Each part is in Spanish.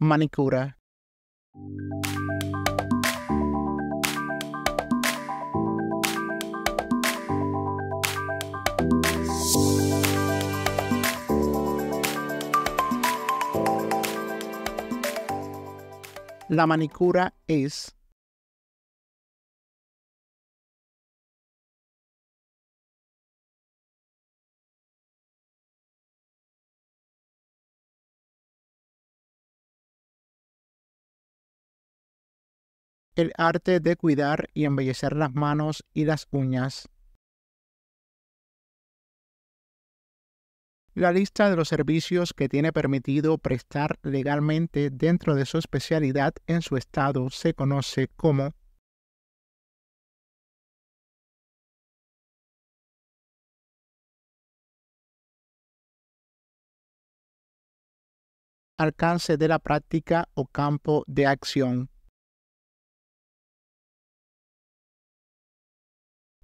manicura. La manicura es el arte de cuidar y embellecer las manos y las uñas. La lista de los servicios que tiene permitido prestar legalmente dentro de su especialidad en su estado se conoce como alcance de la práctica o campo de acción.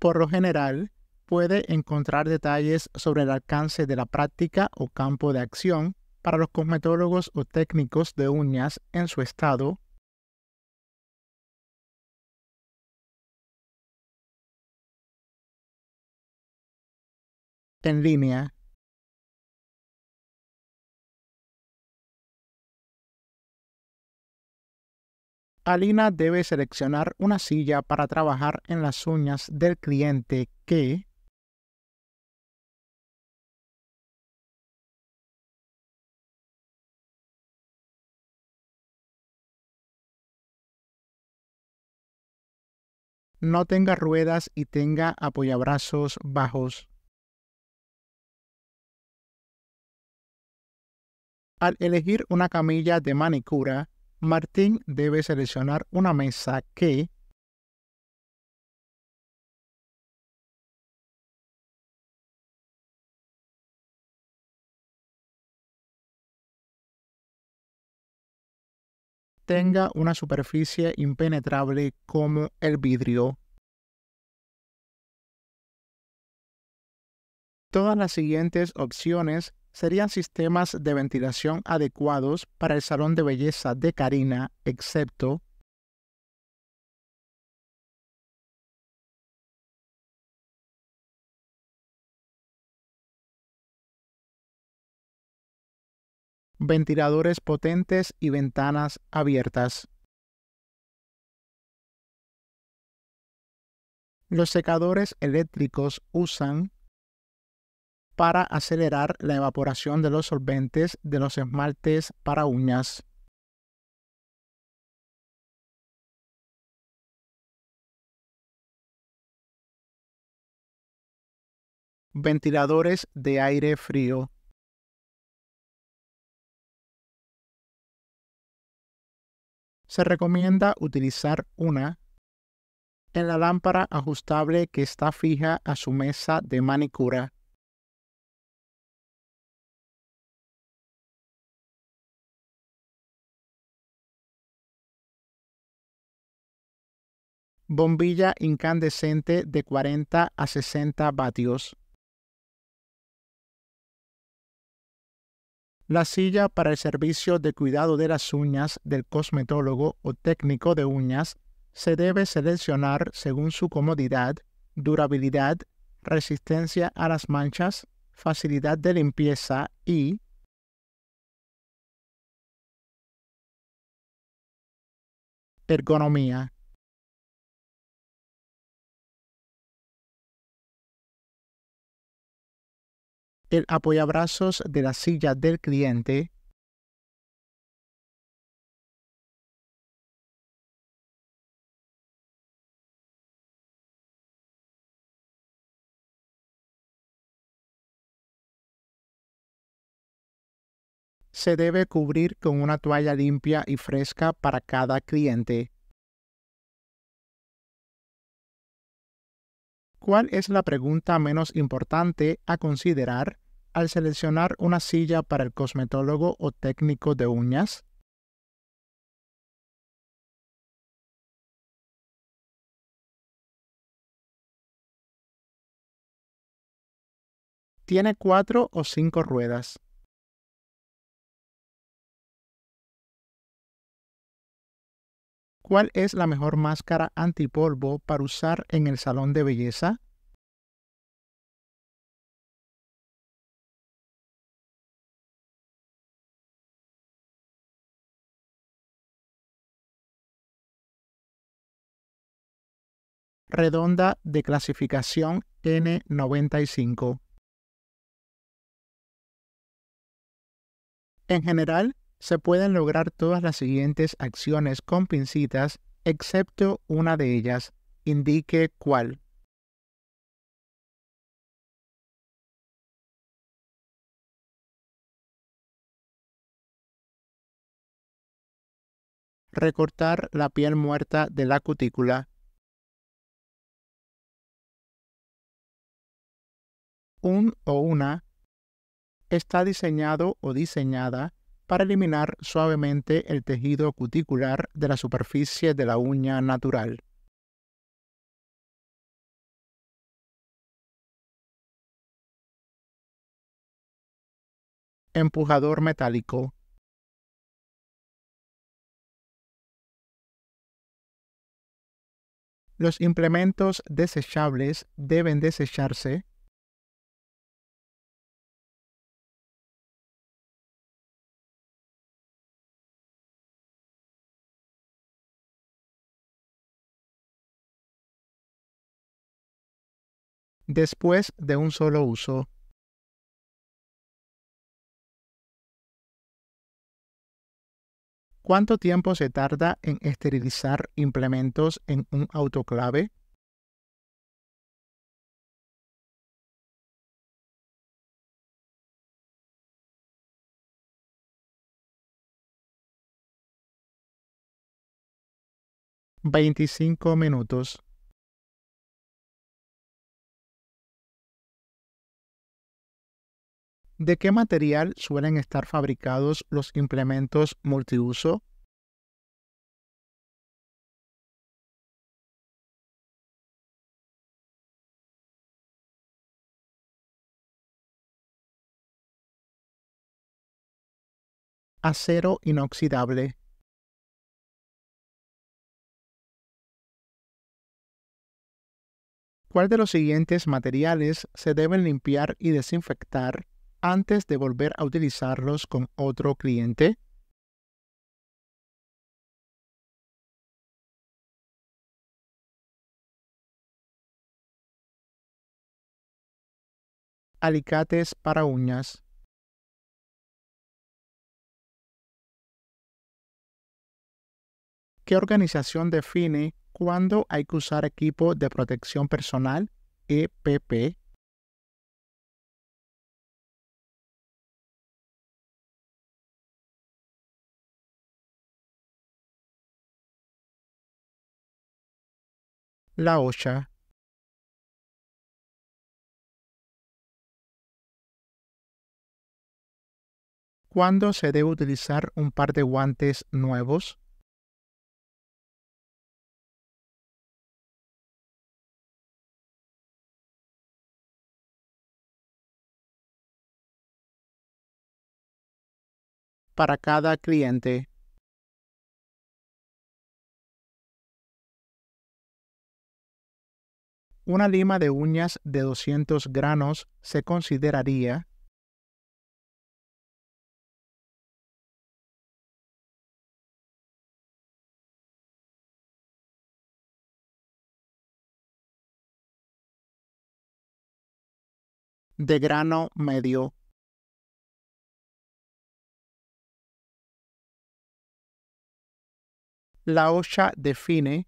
Por lo general, puede encontrar detalles sobre el alcance de la práctica o campo de acción para los cosmetólogos o técnicos de uñas en su estado en línea Alina debe seleccionar una silla para trabajar en las uñas del cliente que no tenga ruedas y tenga apoyabrazos bajos. Al elegir una camilla de manicura, Martín debe seleccionar una mesa que tenga una superficie impenetrable como el vidrio. Todas las siguientes opciones serían sistemas de ventilación adecuados para el salón de belleza de Karina, excepto ventiladores potentes y ventanas abiertas. Los secadores eléctricos usan para acelerar la evaporación de los solventes de los esmaltes para uñas. Ventiladores de aire frío. Se recomienda utilizar una en la lámpara ajustable que está fija a su mesa de manicura. bombilla incandescente de 40 a 60 vatios. La silla para el servicio de cuidado de las uñas del cosmetólogo o técnico de uñas se debe seleccionar según su comodidad, durabilidad, resistencia a las manchas, facilidad de limpieza y ergonomía. el apoyabrazos de la silla del cliente se debe cubrir con una toalla limpia y fresca para cada cliente. ¿Cuál es la pregunta menos importante a considerar? al seleccionar una silla para el cosmetólogo o técnico de uñas? Tiene cuatro o cinco ruedas. ¿Cuál es la mejor máscara antipolvo para usar en el salón de belleza? redonda de clasificación N95. En general, se pueden lograr todas las siguientes acciones con pincitas, excepto una de ellas. Indique cuál. Recortar la piel muerta de la cutícula un o una está diseñado o diseñada para eliminar suavemente el tejido cuticular de la superficie de la uña natural. Empujador metálico. Los implementos desechables deben desecharse después de un solo uso. ¿Cuánto tiempo se tarda en esterilizar implementos en un autoclave? 25 minutos. ¿De qué material suelen estar fabricados los implementos multiuso? Acero inoxidable. ¿Cuál de los siguientes materiales se deben limpiar y desinfectar antes de volver a utilizarlos con otro cliente? Alicates para uñas. ¿Qué organización define cuándo hay que usar equipo de protección personal EPP la olla. ¿Cuándo se debe utilizar un par de guantes nuevos? Para cada cliente. Una lima de uñas de 200 granos se consideraría de grano medio. La OSHA define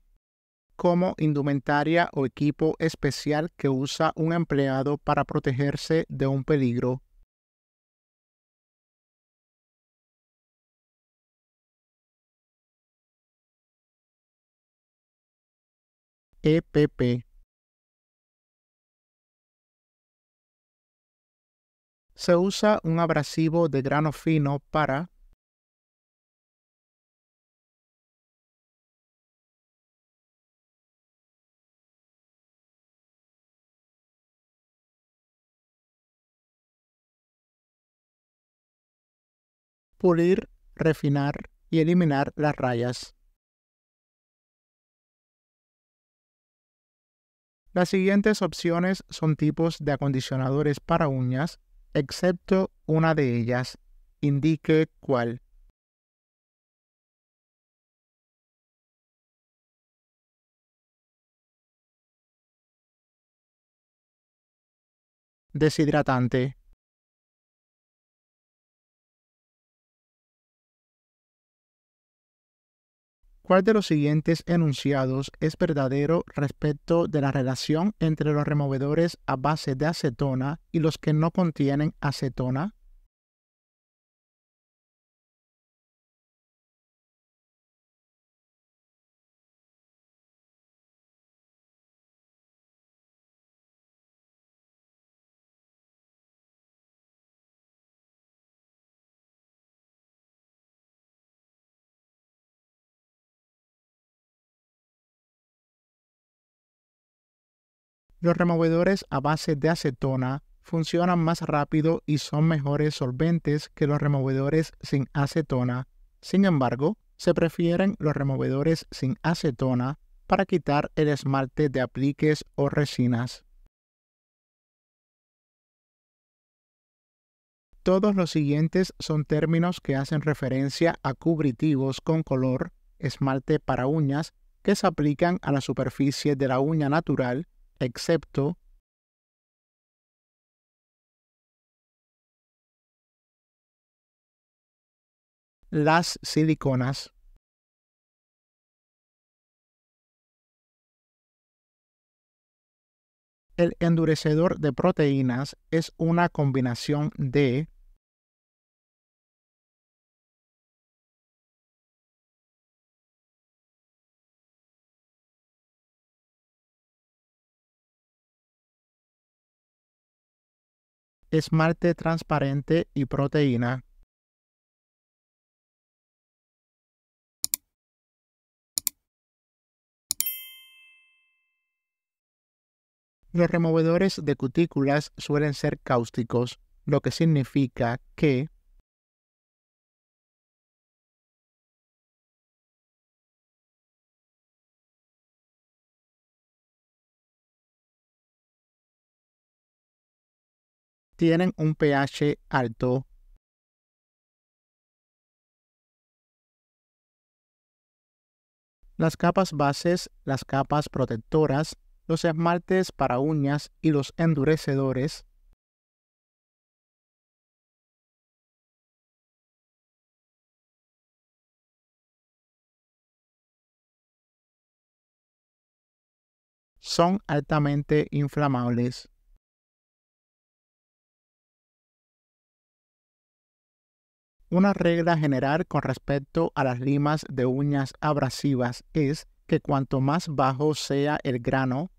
como indumentaria o equipo especial que usa un empleado para protegerse de un peligro. EPP Se usa un abrasivo de grano fino para pulir, refinar y eliminar las rayas. Las siguientes opciones son tipos de acondicionadores para uñas, excepto una de ellas. Indique cuál. Deshidratante. ¿Cuál de los siguientes enunciados es verdadero respecto de la relación entre los removedores a base de acetona y los que no contienen acetona? Los removedores a base de acetona funcionan más rápido y son mejores solventes que los removedores sin acetona. Sin embargo, se prefieren los removedores sin acetona para quitar el esmalte de apliques o resinas. Todos los siguientes son términos que hacen referencia a cubritivos con color, esmalte para uñas, que se aplican a la superficie de la uña natural excepto las siliconas El endurecedor de proteínas es una combinación de esmalte transparente y proteína. Los removedores de cutículas suelen ser cáusticos, lo que significa que tienen un pH alto, las capas bases, las capas protectoras, los esmaltes para uñas y los endurecedores, son altamente inflamables. Una regla general con respecto a las limas de uñas abrasivas es que cuanto más bajo sea el grano,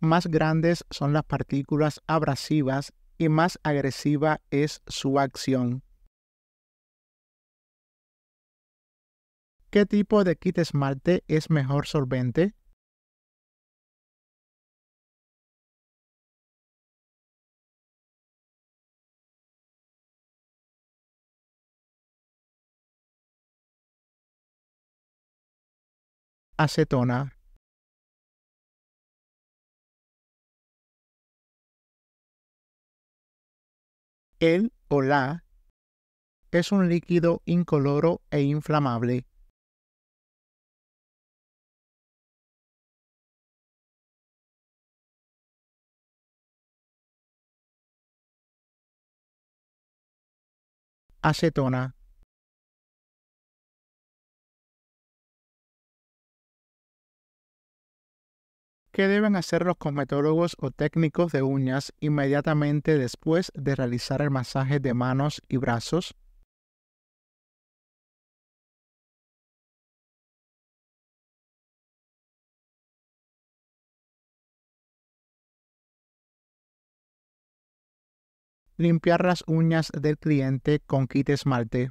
más grandes son las partículas abrasivas y más agresiva es su acción. ¿Qué tipo de kit esmalte es mejor solvente? Acetona. El o la es un líquido incoloro e inflamable acetona ¿Qué deben hacer los cosmetólogos o técnicos de uñas inmediatamente después de realizar el masaje de manos y brazos? Limpiar las uñas del cliente con kit esmalte.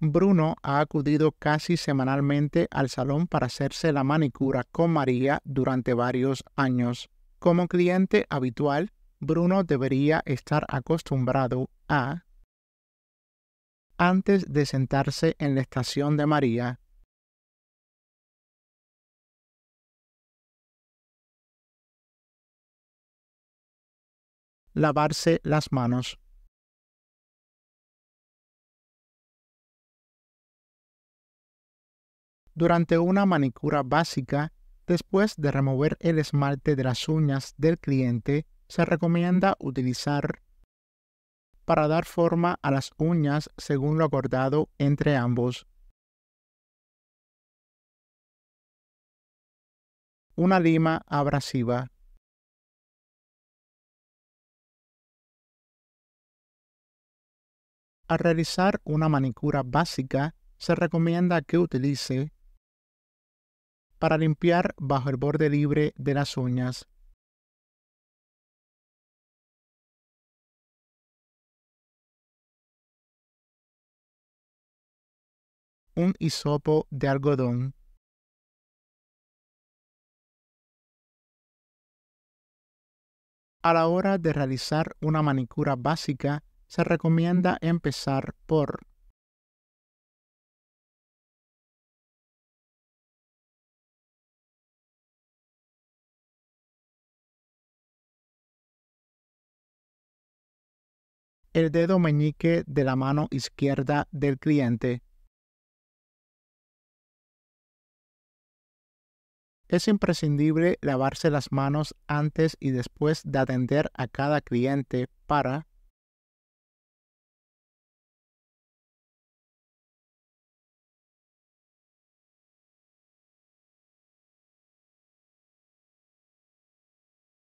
Bruno ha acudido casi semanalmente al salón para hacerse la manicura con María durante varios años. Como cliente habitual, Bruno debería estar acostumbrado a antes de sentarse en la estación de María, lavarse las manos. Durante una manicura básica, después de remover el esmalte de las uñas del cliente, se recomienda utilizar para dar forma a las uñas según lo acordado entre ambos. Una lima abrasiva. Al realizar una manicura básica, se recomienda que utilice para limpiar bajo el borde libre de las uñas. Un hisopo de algodón. A la hora de realizar una manicura básica, se recomienda empezar por el dedo meñique de la mano izquierda del cliente. Es imprescindible lavarse las manos antes y después de atender a cada cliente para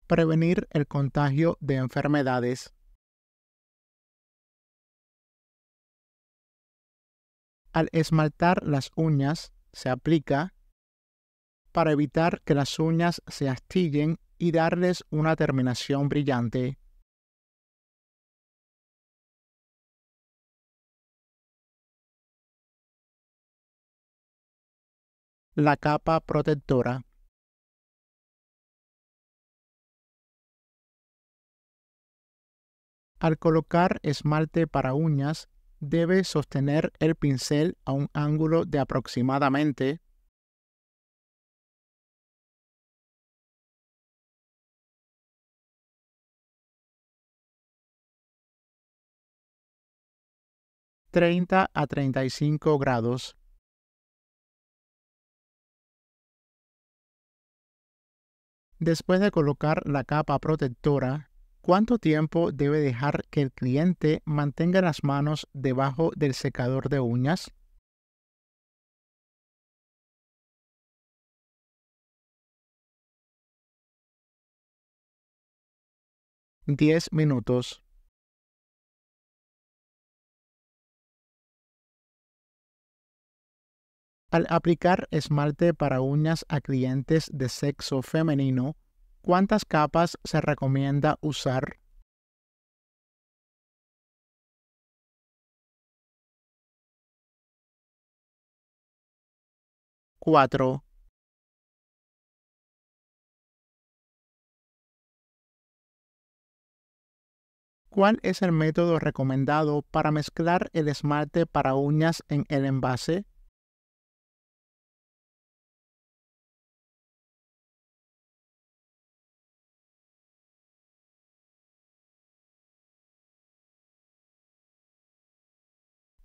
prevenir el contagio de enfermedades. Al esmaltar las uñas se aplica para evitar que las uñas se astillen y darles una terminación brillante. La capa protectora. Al colocar esmalte para uñas, debe sostener el pincel a un ángulo de aproximadamente 30 a 35 grados. Después de colocar la capa protectora, ¿Cuánto tiempo debe dejar que el cliente mantenga las manos debajo del secador de uñas? 10 minutos. Al aplicar esmalte para uñas a clientes de sexo femenino, ¿Cuántas capas se recomienda usar? 4. ¿Cuál es el método recomendado para mezclar el esmalte para uñas en el envase?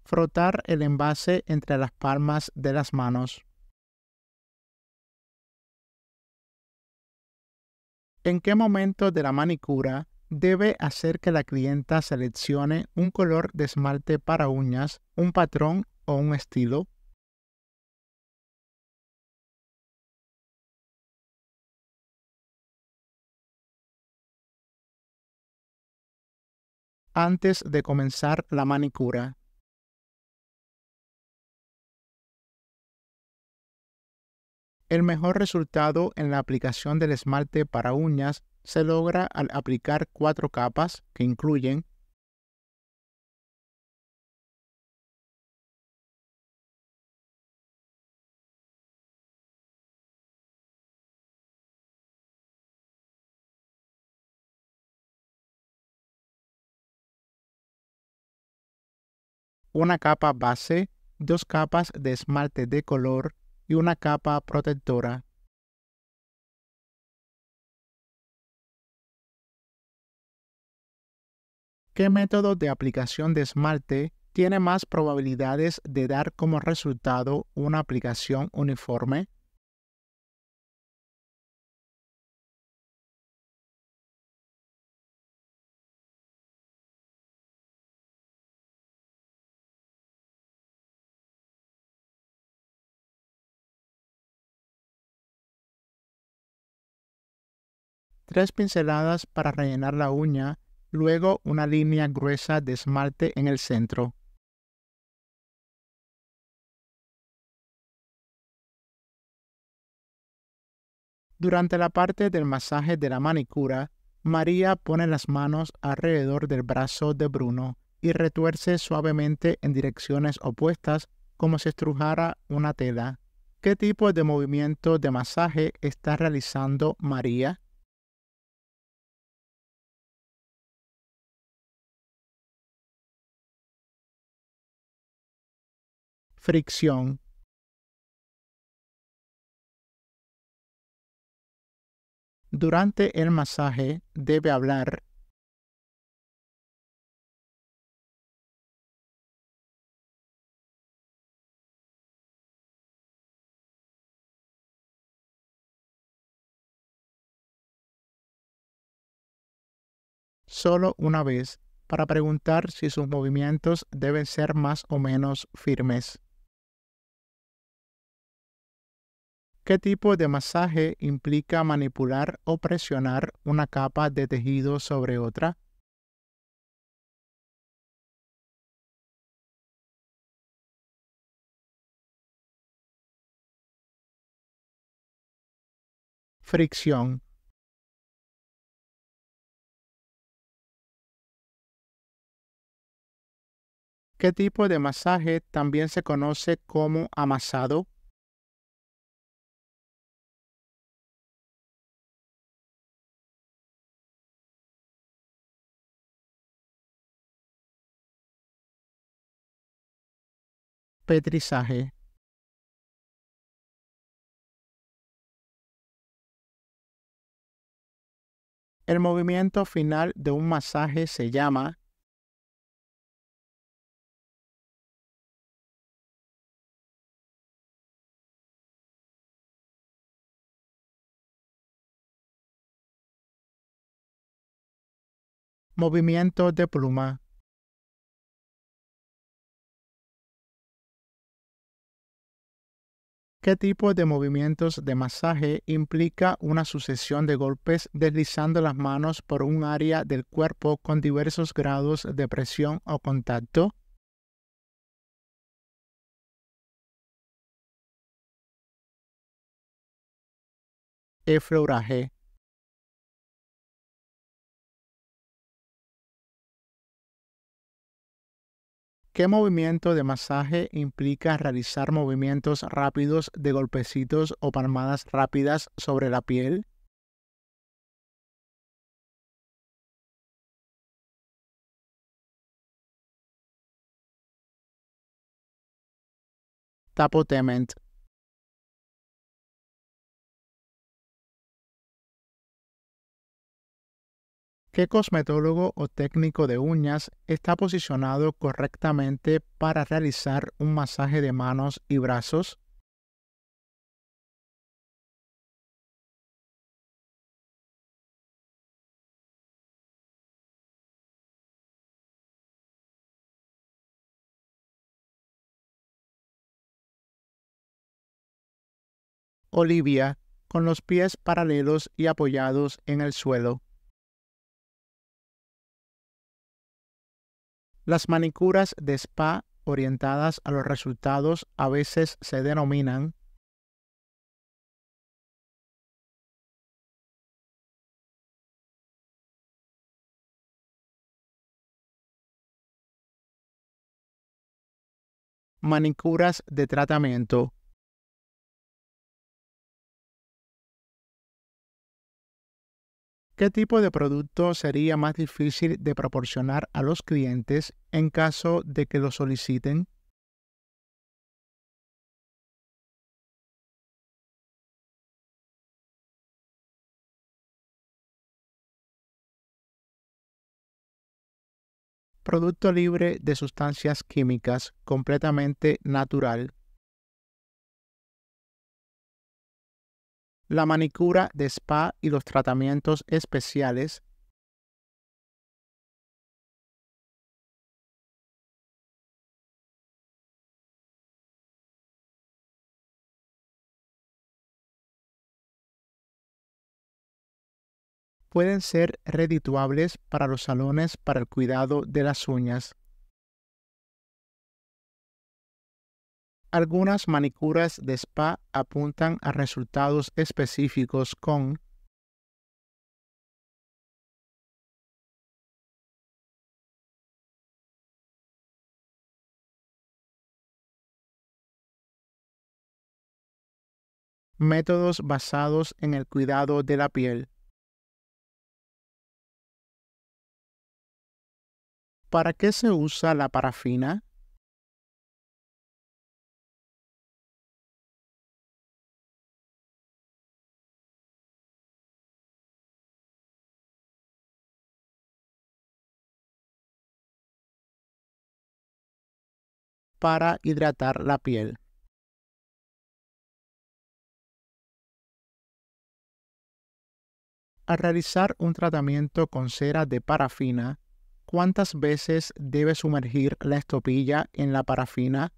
frotar el envase entre las palmas de las manos. ¿En qué momento de la manicura debe hacer que la clienta seleccione un color de esmalte para uñas, un patrón o un estilo? Antes de comenzar la manicura, El mejor resultado en la aplicación del esmalte para uñas se logra al aplicar cuatro capas que incluyen una capa base, dos capas de esmalte de color y una capa protectora. ¿Qué método de aplicación de esmalte tiene más probabilidades de dar como resultado una aplicación uniforme? tres pinceladas para rellenar la uña, luego una línea gruesa de esmalte en el centro. Durante la parte del masaje de la manicura, María pone las manos alrededor del brazo de Bruno y retuerce suavemente en direcciones opuestas como si estrujara una tela. ¿Qué tipo de movimiento de masaje está realizando María? fricción Durante el masaje debe hablar. solo una vez para preguntar si sus movimientos deben ser más o menos firmes. ¿Qué tipo de masaje implica manipular o presionar una capa de tejido sobre otra? Fricción. ¿Qué tipo de masaje también se conoce como amasado? El movimiento final de un masaje se llama movimiento de pluma. ¿Qué tipo de movimientos de masaje implica una sucesión de golpes deslizando las manos por un área del cuerpo con diversos grados de presión o contacto? Efloraje ¿Qué movimiento de masaje implica realizar movimientos rápidos de golpecitos o palmadas rápidas sobre la piel? Tapotement ¿Qué cosmetólogo o técnico de uñas está posicionado correctamente para realizar un masaje de manos y brazos? Olivia, con los pies paralelos y apoyados en el suelo. Las manicuras de spa orientadas a los resultados a veces se denominan manicuras de tratamiento ¿Qué tipo de producto sería más difícil de proporcionar a los clientes en caso de que lo soliciten? Producto libre de sustancias químicas completamente natural la manicura de spa y los tratamientos especiales pueden ser redituables para los salones para el cuidado de las uñas Algunas manicuras de spa apuntan a resultados específicos con métodos basados en el cuidado de la piel. ¿Para qué se usa la parafina? para hidratar la piel. Al realizar un tratamiento con cera de parafina, ¿cuántas veces debe sumergir la estopilla en la parafina?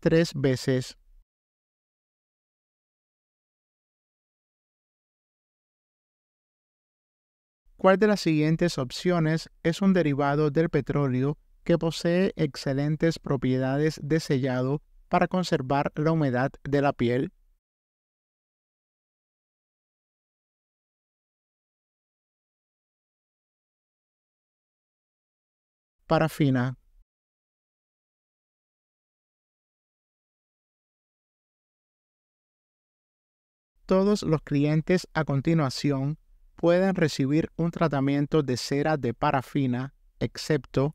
Tres veces. ¿Cuál de las siguientes opciones es un derivado del petróleo que posee excelentes propiedades de sellado para conservar la humedad de la piel? Parafina. Todos los clientes a continuación pueden recibir un tratamiento de cera de parafina, excepto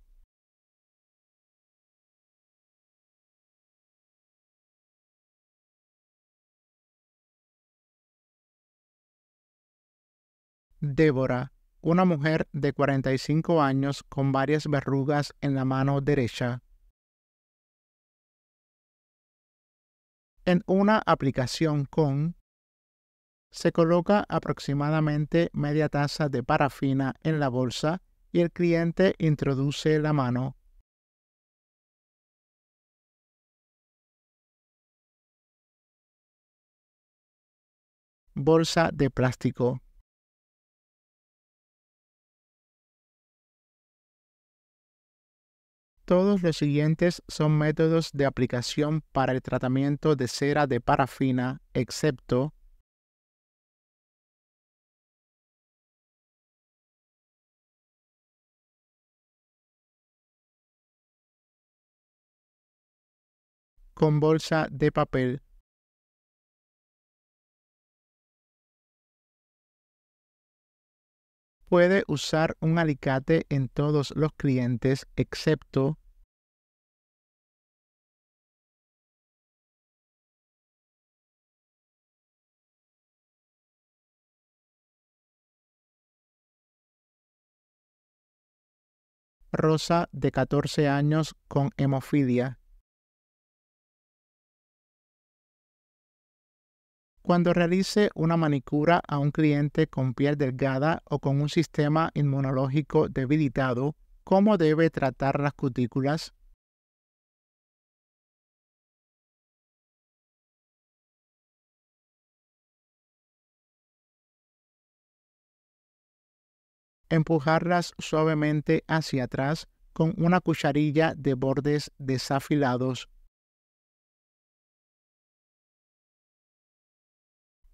Débora, una mujer de 45 años con varias verrugas en la mano derecha. En una aplicación con se coloca aproximadamente media taza de parafina en la bolsa y el cliente introduce la mano. Bolsa de plástico. Todos los siguientes son métodos de aplicación para el tratamiento de cera de parafina, excepto con bolsa de papel. Puede usar un alicate en todos los clientes excepto Rosa de 14 años con hemofilia. Cuando realice una manicura a un cliente con piel delgada o con un sistema inmunológico debilitado, ¿cómo debe tratar las cutículas? Empujarlas suavemente hacia atrás con una cucharilla de bordes desafilados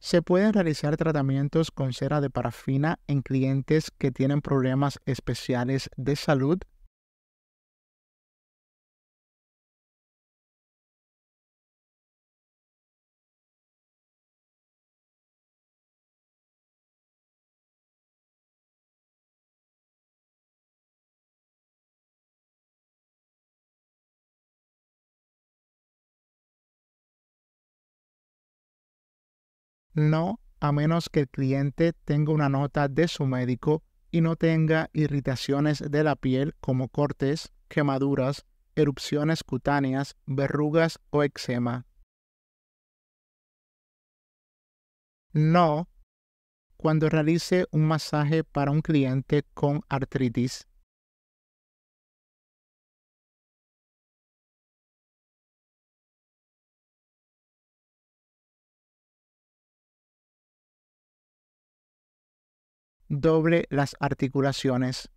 Se pueden realizar tratamientos con cera de parafina en clientes que tienen problemas especiales de salud No, a menos que el cliente tenga una nota de su médico y no tenga irritaciones de la piel como cortes, quemaduras, erupciones cutáneas, verrugas o eczema. No, cuando realice un masaje para un cliente con artritis, doble las articulaciones